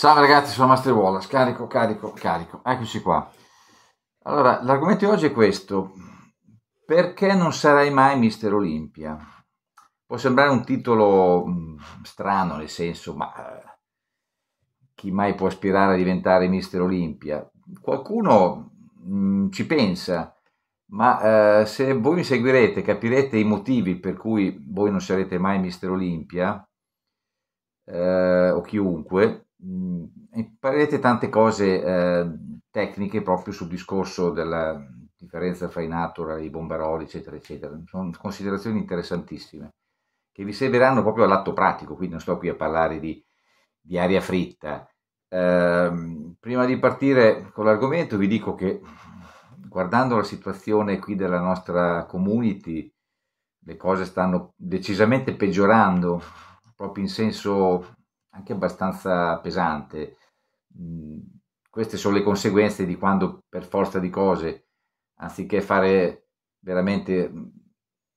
Ciao ragazzi, sono Master Wallace, carico, carico, carico, eccoci qua. Allora, l'argomento di oggi è questo, perché non sarai mai Mister Olimpia? Può sembrare un titolo mm, strano, nel senso, ma eh, chi mai può aspirare a diventare Mister Olimpia? Qualcuno mh, mm, ci pensa, ma eh, se voi mi seguirete capirete i motivi per cui voi non sarete mai Mister Olimpia, eh, o chiunque, Farete tante cose eh, tecniche proprio sul discorso della differenza tra i natural, i bombaroli, eccetera, eccetera. Sono considerazioni interessantissime che vi serviranno proprio all'atto pratico, quindi non sto qui a parlare di, di aria fritta. Eh, prima di partire con l'argomento vi dico che guardando la situazione qui della nostra community, le cose stanno decisamente peggiorando, proprio in senso anche abbastanza pesante queste sono le conseguenze di quando per forza di cose, anziché fare veramente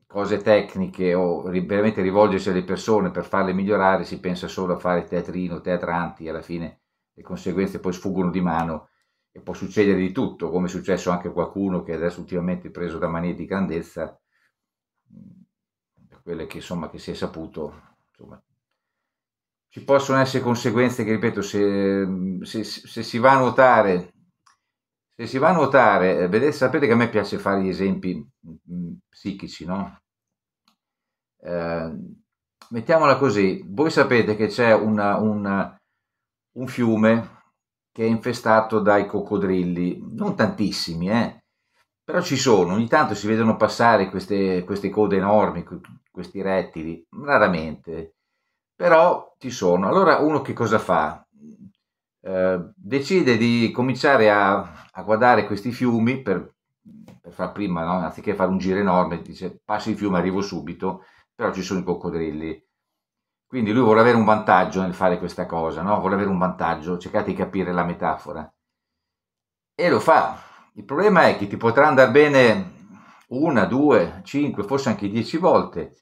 cose tecniche o veramente rivolgersi alle persone per farle migliorare, si pensa solo a fare teatrino, teatranti, alla fine le conseguenze poi sfuggono di mano e può succedere di tutto, come è successo anche a qualcuno che adesso ultimamente è preso da manie di grandezza, per quelle che insomma che si è saputo, insomma, ci possono essere conseguenze che, ripeto, se, se, se si va a nuotare, se si va a nuotare, eh, vedete, sapete che a me piace fare gli esempi mm, psichici, no? Eh, mettiamola così, voi sapete che c'è una, una, un fiume che è infestato dai coccodrilli, non tantissimi, eh? però ci sono, ogni tanto si vedono passare queste, queste code enormi, questi rettili, raramente però ci sono. Allora uno che cosa fa? Eh, decide di cominciare a, a, guardare questi fiumi per, per far prima, no? anziché fare un giro enorme, dice passo il fiume, arrivo subito, però ci sono i coccodrilli. Quindi lui vuole avere un vantaggio nel fare questa cosa, no? vuole avere un vantaggio, cercate di capire la metafora. E lo fa. Il problema è che ti potrà andare bene una, due, cinque, forse anche dieci volte,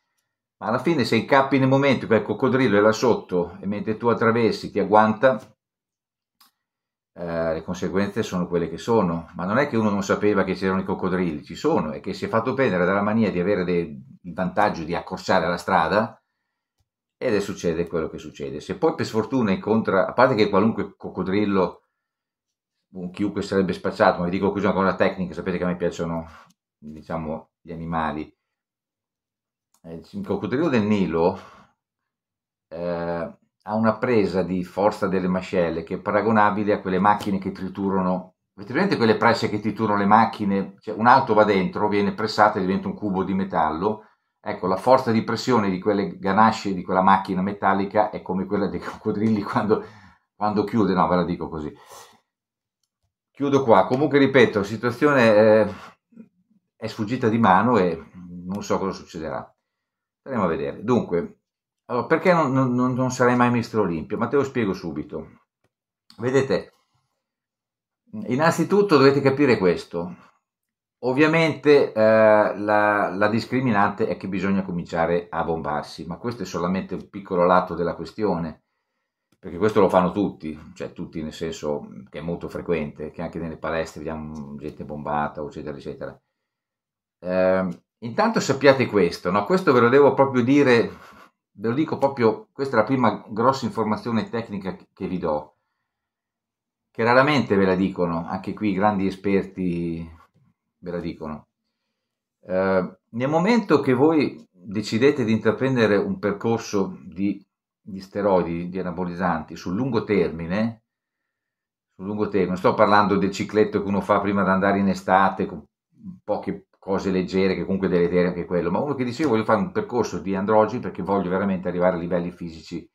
ma alla fine se incappi nel momento che il coccodrillo è là sotto e mentre tu attraversi ti agguanta, eh, le conseguenze sono quelle che sono, ma non è che uno non sapeva che c'erano i coccodrilli, ci sono, e che si è fatto prendere dalla mania di avere dei, il vantaggio di accorciare la strada ed è succede quello che succede. Se poi per sfortuna incontra, a parte che qualunque coccodrillo, un chiunque sarebbe spacciato, ma vi dico così una cosa tecnica, sapete che a me piacciono diciamo, gli animali, eh, il coccodrillo del Nilo eh, ha una presa di forza delle mascelle che è paragonabile a quelle macchine che triturano, effettivamente quelle presse che triturano le macchine, cioè un'auto va dentro, viene pressata e diventa un cubo di metallo, ecco la forza di pressione di quelle ganasce di quella macchina metallica è come quella dei coccodrilli quando, quando chiude, no ve la dico così. Chiudo qua, comunque ripeto, la situazione eh, è sfuggita di mano e non so cosa succederà andiamo a vedere. Dunque, allora, perché non, non, non sarei mai mister Olimpio? Ma te lo spiego subito. Vedete, innanzitutto dovete capire questo. Ovviamente eh, la, la, discriminante è che bisogna cominciare a bombarsi, ma questo è solamente un piccolo lato della questione, perché questo lo fanno tutti, cioè tutti nel senso che è molto frequente, che anche nelle palestre vediamo gente bombata, eccetera, eccetera. Eh, Intanto sappiate questo, no? questo ve lo devo proprio dire, ve lo dico proprio, questa è la prima grossa informazione tecnica che vi do, che raramente ve la dicono, anche qui i grandi esperti ve la dicono. Eh, nel momento che voi decidete di intraprendere un percorso di, di steroidi, di anabolizzanti sul lungo termine, sul lungo termine, non sto parlando del cicletto che uno fa prima di andare in estate con poche cose leggere, che comunque deleterie anche quello, ma uno che dice io voglio fare un percorso di androgeni perché voglio veramente arrivare a livelli fisici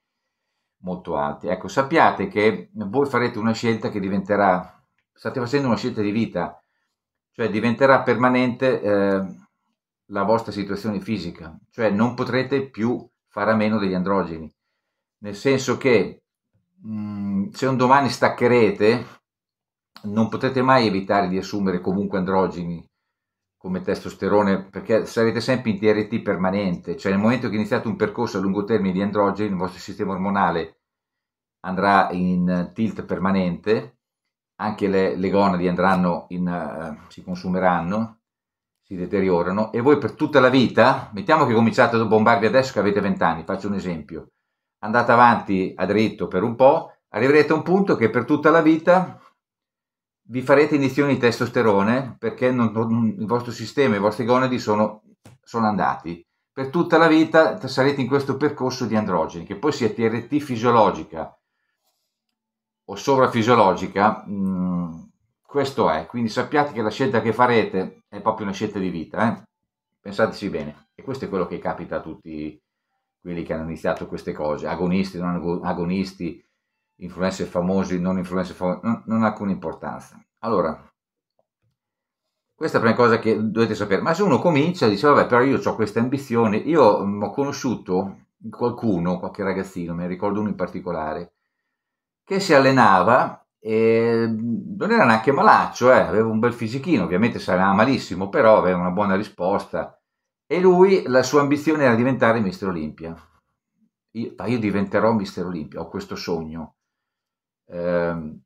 molto alti. Ecco, sappiate che voi farete una scelta che diventerà, state facendo una scelta di vita, cioè diventerà permanente eh, la vostra situazione fisica, cioè non potrete più fare a meno degli androgeni, nel senso che mh, mm, se un domani staccherete non potrete mai evitare di assumere comunque androgeni come testosterone, perché sarete sempre in TRT permanente, cioè nel momento che iniziate un percorso a lungo termine di androgeni, il vostro sistema ormonale andrà in tilt permanente, anche le, le gonadi andranno in, uh, si consumeranno, si deteriorano e voi per tutta la vita, mettiamo che cominciate a bombarvi adesso che avete 20 anni, faccio un esempio, andate avanti a dritto per un po', arriverete a un punto che per tutta la vita vi farete iniezioni di testosterone perché non, non, il vostro sistema, i vostri gonadi sono, sono, andati. Per tutta la vita sarete in questo percorso di androgeni, che poi sia TRT fisiologica o sovrafisiologica, mh, mm, questo è. Quindi sappiate che la scelta che farete è proprio una scelta di vita, eh? pensateci bene. E questo è quello che capita a tutti quelli che hanno iniziato queste cose, agonisti, non agonisti, influencer famosi, non influencer famosi, non, non ha alcuna importanza. Allora, questa è la prima cosa che dovete sapere, ma se uno comincia dice vabbè però io ho questa ambizione, io mm, ho conosciuto qualcuno, qualche ragazzino, me ne ricordo uno in particolare, che si allenava e non era neanche malaccio, eh, aveva un bel fisichino, ovviamente sarà malissimo, però aveva una buona risposta e lui, la sua ambizione era diventare mister Olimpia. Io, io diventerò mister Olimpia, ho questo sogno. Ehm,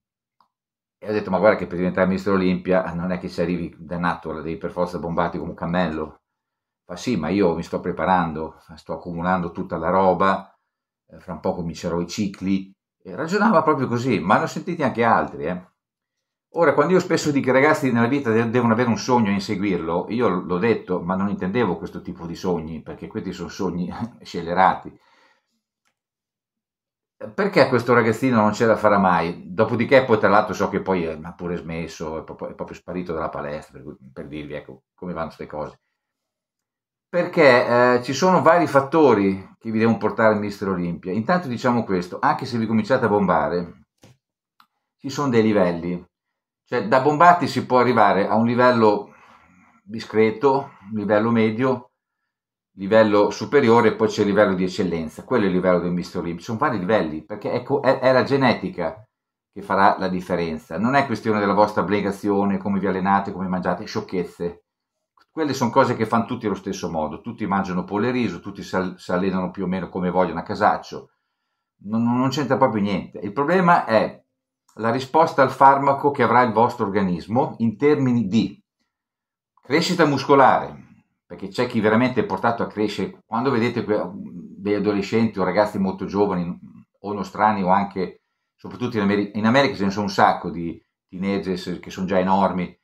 e ho detto, ma guarda che per diventare ministro Olimpia non è che ci arrivi dannato, la devi per forza bombardi come un cammello. Fa sì, ma io mi sto preparando, sto accumulando tutta la roba, eh, fra un po' comincerò i cicli. E ragionava proprio così, ma ne ho sentiti anche altri. Eh. Ora, quando io spesso dico che i ragazzi nella vita devono avere un sogno e inseguirlo, io l'ho detto, ma non intendevo questo tipo di sogni, perché questi sono sogni scelerati perché questo ragazzino non ce la farà mai? Dopodiché, poi, tra l'altro, so che poi ha pure smesso, è proprio, è proprio, sparito dalla palestra, per, per dirvi ecco, come vanno queste cose. Perché eh, ci sono vari fattori che vi devono portare al Mister Olimpia. Intanto diciamo questo, anche se vi cominciate a bombare, ci sono dei livelli. Cioè, da bombati si può arrivare a un livello discreto, un livello medio, livello superiore, poi c'è il livello di eccellenza, quello è il livello del Mr. Olympia, sono vari livelli, perché è, co- ecco, è, è, la genetica che farà la differenza, non è questione della vostra abbreviazione, come vi allenate, come mangiate, sciocchezze, quelle sono cose che fanno tutti allo stesso modo, tutti mangiano pollo riso, tutti si allenano più o meno come vogliono a casaccio, non, non c'entra proprio niente, il problema è la risposta al farmaco che avrà il vostro organismo in termini di crescita muscolare, perché c'è chi veramente è portato a crescere. Quando vedete degli adolescenti o ragazzi molto giovani o nostrani o anche, soprattutto in, America, in America ce ne sono un sacco di teenagers che sono già enormi,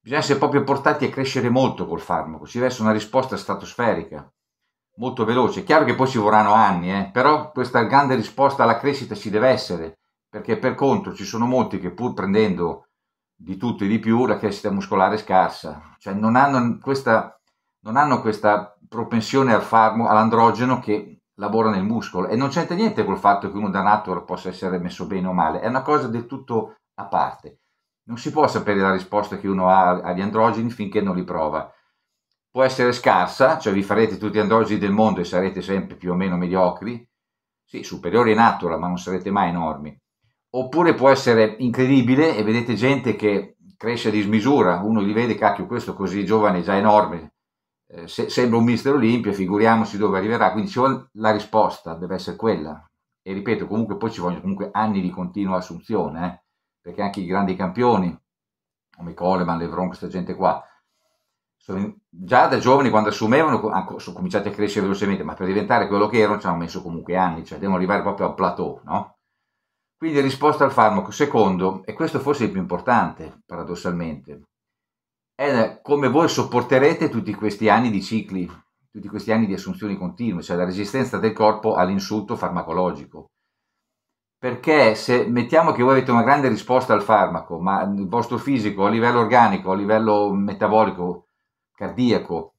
bisogna essere proprio portati a crescere molto col farmaco, ci deve essere una risposta stratosferica, molto veloce. chiaro che poi ci vorranno anni, eh? però questa grande risposta alla crescita ci deve essere, perché per contro ci sono molti che pur prendendo di tutto e di più la crescita muscolare è scarsa, cioè non hanno questa non hanno questa propensione al farmo, all'androgeno che lavora nel muscolo e non c'entra niente col fatto che uno da nato possa essere messo bene o male, è una cosa del tutto a parte. Non si può sapere la risposta che uno ha agli androgeni finché non li prova. Può essere scarsa, cioè vi farete tutti gli androgeni del mondo e sarete sempre più o meno mediocri, sì, superiori in natura, ma non sarete mai enormi. Oppure può essere incredibile e vedete gente che cresce a dismisura, uno li vede, cacchio, questo così giovane, è già enorme, eh, se, sembra un mister Olimpia, figuriamoci dove arriverà, quindi la risposta deve essere quella. E ripeto, comunque poi ci vogliono comunque anni di continua assunzione, eh, perché anche i grandi campioni, come Coleman, Levron, questa gente qua, in, già da giovani quando assumevano sono cominciati a crescere velocemente, ma per diventare quello che erano ci hanno messo comunque anni, cioè devono arrivare proprio al plateau, no? Quindi risposta al farmaco. Secondo, e questo forse è il più importante, paradossalmente, è come voi sopporterete tutti questi anni di cicli, tutti questi anni di assunzioni continue, cioè la resistenza del corpo all'insulto farmacologico. Perché se mettiamo che voi avete una grande risposta al farmaco, ma il vostro fisico a livello organico, a livello metabolico, cardiaco,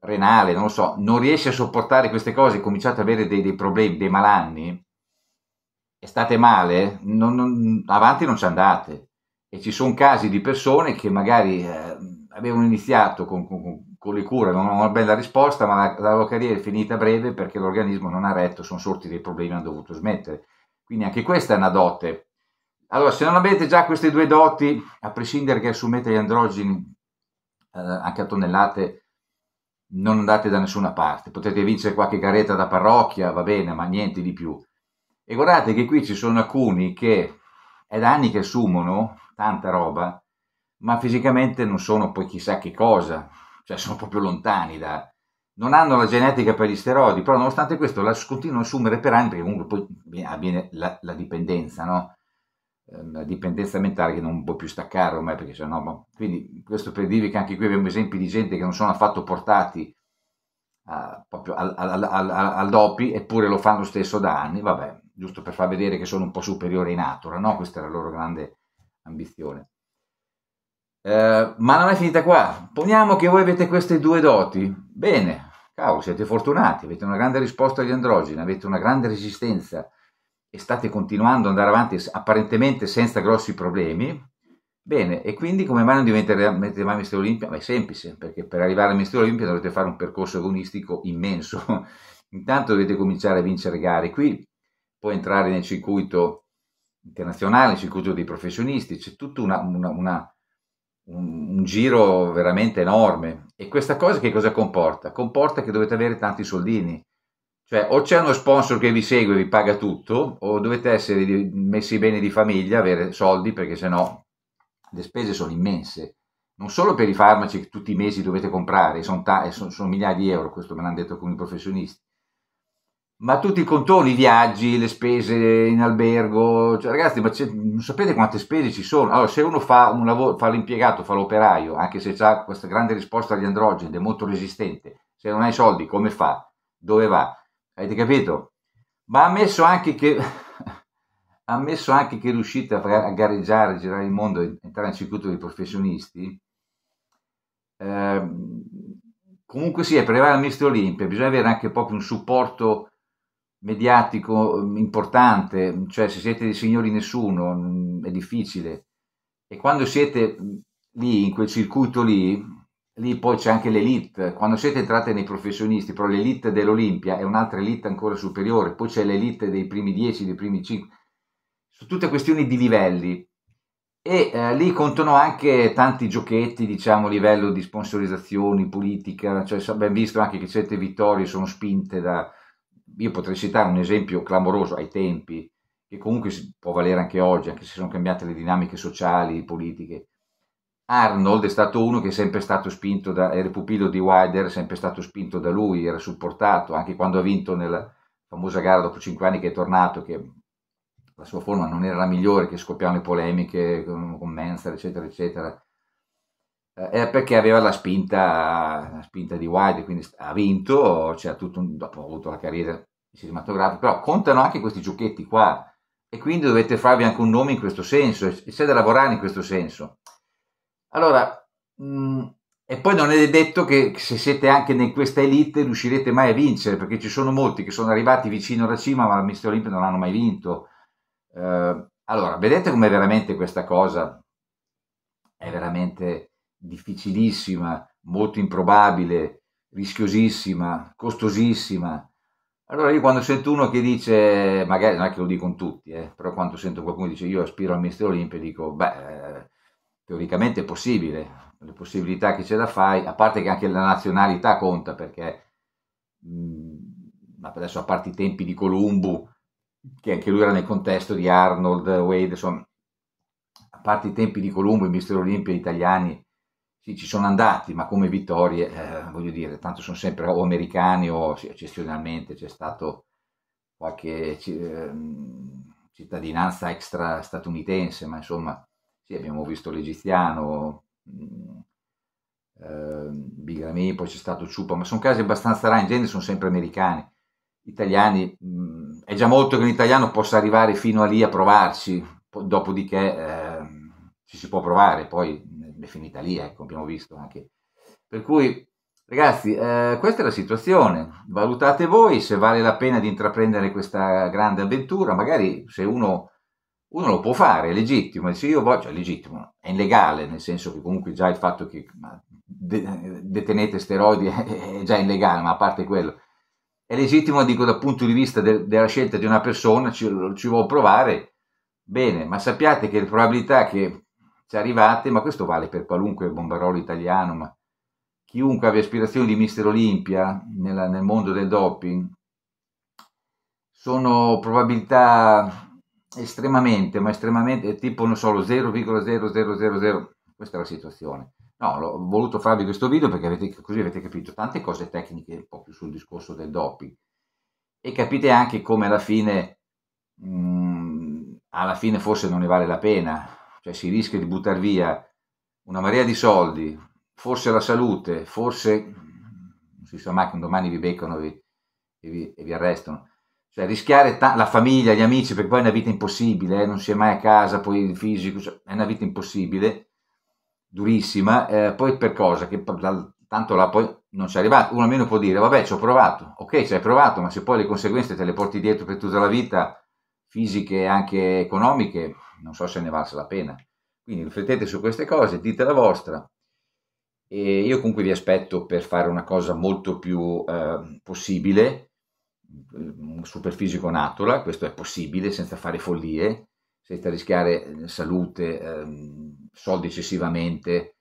renale, non lo so, non riesce a sopportare queste cose, cominciate ad avere dei, dei problemi, dei malanni, e state male, non, non, avanti non ci andate. E ci sono casi di persone che magari eh, avevano iniziato con, con, con, le cure, non avevano una bella risposta, ma la, la loro carriera è finita a breve perché l'organismo non ha retto, sono sorti dei problemi, hanno dovuto smettere. Quindi anche questa è una dote. Allora, se non avete già queste due doti, a prescindere che assumete gli androgeni eh, anche a tonnellate, non andate da nessuna parte. Potete vincere qualche caretta da parrocchia, va bene, ma niente di più. E guardate che qui ci sono alcuni che è da anni che assumono tanta roba, ma fisicamente non sono poi chissà che cosa, cioè sono proprio lontani da... Non hanno la genetica per gli steroidi, però nonostante questo la continuano a assumere per anni perché comunque poi avviene ah, la, la dipendenza, no? una ehm, dipendenza mentale che non può più staccare ormai perché sennò ma... Boh, quindi questo per dirvi che anche qui abbiamo esempi di gente che non sono affatto portati a, proprio al, al, al, al, dopi eppure lo fanno lo stesso da anni vabbè giusto per far vedere che sono un po' superiori in natura no? questa è la loro grande ambizione eh, ma non è finita qua. Poniamo che voi avete queste due doti. Bene, cavolo, siete fortunati, avete una grande risposta agli androgeni, avete una grande resistenza e state continuando ad andare avanti apparentemente senza grossi problemi. Bene, e quindi come mai non diventerete mai Mister Olimpia? Ma è semplice, perché per arrivare a Mister Olimpia dovete fare un percorso agonistico immenso. Intanto dovete cominciare a vincere gare qui, poi entrare nel circuito internazionale, nel circuito dei professionisti, c'è tutta una, una, una un, un giro veramente enorme. E questa cosa che cosa comporta? Comporta che dovete avere tanti soldini. Cioè, o c'è uno sponsor che vi segue e vi paga tutto, o dovete essere messi bene di famiglia, avere soldi, perché sennò le spese sono immense. Non solo per i farmaci che tutti i mesi dovete comprare, sono, ta- eh, sono, sono migliaia di euro, questo me l'hanno detto alcuni professionisti, ma tutti i contorni, i viaggi, le spese in albergo, cioè, ragazzi, ma non sapete quante spese ci sono? Allora, se uno fa, un lavoro, fa l'impiegato, fa l'operaio, anche se ha questa grande risposta agli androgeni, è molto resistente, se non hai soldi, come fa? Dove va? Avete capito? Ma ammesso anche che, ammesso anche che riuscite a, gareggiare, a girare il mondo, e entrare in circuito dei professionisti, eh, comunque sì, per arrivare al Mister Olimpia bisogna avere anche proprio un supporto mediatico mm, importante, cioè se siete dei signori nessuno mm, è difficile. E quando siete mm, lì, in quel circuito lì, lì poi c'è anche l'elite, quando siete entrate nei professionisti, però l'elite dell'Olimpia è un'altra elite ancora superiore, poi c'è l'elite dei primi 10, dei primi 5, sono tutte questioni di livelli. E eh, lì contano anche tanti giochetti, diciamo, a livello di sponsorizzazioni, politica, cioè abbiamo visto anche che certe vittorie sono spinte da, io potrei citare un esempio clamoroso ai tempi, che comunque si può valere anche oggi, anche se sono cambiate le dinamiche sociali, politiche. Arnold è stato uno che è sempre stato spinto da, era il pupillo di Wilder, è sempre stato spinto da lui, era supportato, anche quando ha vinto nella famosa gara dopo 5 anni che è tornato, che la sua forma non era la migliore, che scoppiavano le polemiche con, con Menzer, eccetera, eccetera eh, perché aveva la spinta, la spinta di Wilder, quindi ha vinto, cioè, un, dopo ha avuto la carriera cinematografica, però contano anche questi giochetti qua e quindi dovete farvi anche un nome in questo senso e c'è da lavorare in questo senso. Allora, mh, mm, e poi non è detto che se siete anche in questa elite riuscirete mai a vincere, perché ci sono molti che sono arrivati vicino alla cima ma la Mister Olimpia non hanno mai vinto. Eh, allora, vedete com'è veramente questa cosa? È veramente difficilissima, molto improbabile, rischiosissima, costosissima. Allora io quando sento uno che dice, magari non è che lo dicono tutti, eh, però quando sento qualcuno che dice io aspiro al mistero Olimpico, dico, beh, eh, teoricamente è possibile, le possibilità che ce la fai, a parte che anche la nazionalità conta, perché mh, mhmm, adesso a parte i tempi di Columbu, che anche lui era nel contesto di Arnold, Wade, insomma, a parte i tempi di Columbo, i misteri olimpici italiani sì, ci sono andati, ma come vittorie, eh, voglio dire, tanto sono sempre o americani o sì, eccezionalmente c'è stato qualche eh, cittadinanza extra statunitense, ma insomma, sì, abbiamo visto l'egiziano, mm, eh, Bigrami, poi c'è stato Ciupa, ma sono casi abbastanza rari, in genere sono sempre americani, italiani, mh, mm, è già molto che un italiano possa arrivare fino a lì a provarci, dopodiché ehm, ci si può provare, poi mm, è finita lì, ecco, abbiamo visto anche. Per cui, ragazzi, eh, questa è la situazione, valutate voi se vale la pena di intraprendere questa grande avventura, magari se uno, uno lo può fare, è legittimo, se io voglio, cioè è legittimo, è illegale, nel senso che comunque già il fatto che de- detenete steroidi è già illegale, ma a parte quello, è legittimo, dico, dal punto di vista de- della scelta di una persona, ci, ci vuole provare, bene, ma sappiate che le probabilità che ci arrivate, ma questo vale per qualunque bombarolo italiano, ma chiunque abbia aspirazioni di Mister Olimpia nella, nel mondo del doping, sono probabilità estremamente, ma estremamente, eh, tipo non so, lo 0,0000, questa è la situazione. No, ho voluto farvi questo video perché avete, così avete capito tante cose tecniche proprio sul discorso del doping e capite anche come alla fine, mh, mm, alla fine forse non ne vale la pena cioè si rischia di buttare via una marea di soldi, forse la salute, forse non si sa mai che un domani vi beccano e vi, e vi, e vi arrestano. Cioè rischiare ta- la famiglia, gli amici, perché poi è una vita impossibile, eh? non si è mai a casa, poi il fisico, cioè, è una vita impossibile, durissima, eh, poi per cosa? Che dal, tanto là poi non c'è arrivato, uno almeno può dire vabbè ci ho provato, ok ci hai provato, ma se poi le conseguenze te le porti dietro per tutta la vita, fisiche e anche economiche, non so se ne valsa la pena. Quindi riflettete su queste cose, dite la vostra. E io comunque vi aspetto per fare una cosa molto più eh, possibile, mm, superfisico natura, questo è possibile senza fare follie, senza rischiare eh, salute, eh, soldi eccessivamente,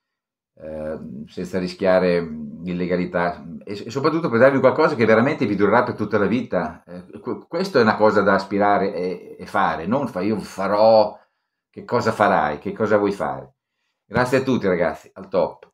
eh, senza rischiare mm, illegalità mm, e, e, soprattutto per darvi qualcosa che veramente vi durerà per tutta la vita. Eh, questa è una cosa da aspirare e, e fare, non fa, io farò che cosa farai, che cosa vuoi fare. Grazie a tutti ragazzi, al top.